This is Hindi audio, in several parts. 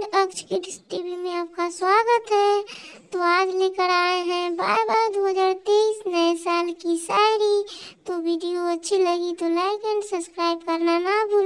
फ्रेंड अक्ष किड्स टीवी में आपका स्वागत है तो आज लेकर आए हैं बाय बाय 2023 नए साल की शायरी तो वीडियो अच्छी लगी तो लाइक एंड सब्सक्राइब करना ना भूल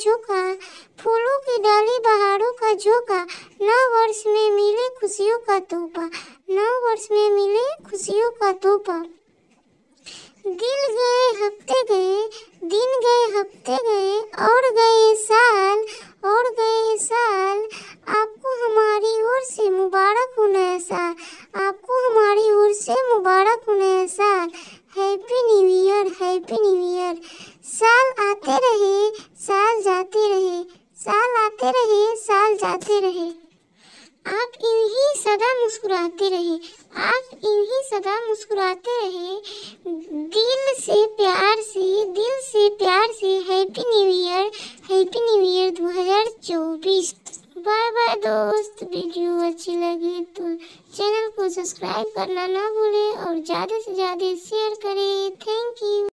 झोंका फूलों की डाली बहारों का झोंका नौ वर्ष में मिले खुशियों का तोहफा नौ वर्ष में मिले खुशियों का तोहफा दिल गए हफ्ते गए दिन गए हफ्ते गए कर साल आते रहे साल जाते रहे साल आते रहे साल जाते रहे आप इन्हीं सदा मुस्कुराते रहे आप इन्हीं सदा मुस्कुराते रहे दिल से प्यार से दिल से प्यार से happy new year happy new year 2024 bye bye दोस्त वीडियो अच्छी लगी तो चैनल को सब्सक्राइब करना ना भूलें और ज़्यादा से ज़्यादा शेयर करें थैंक यू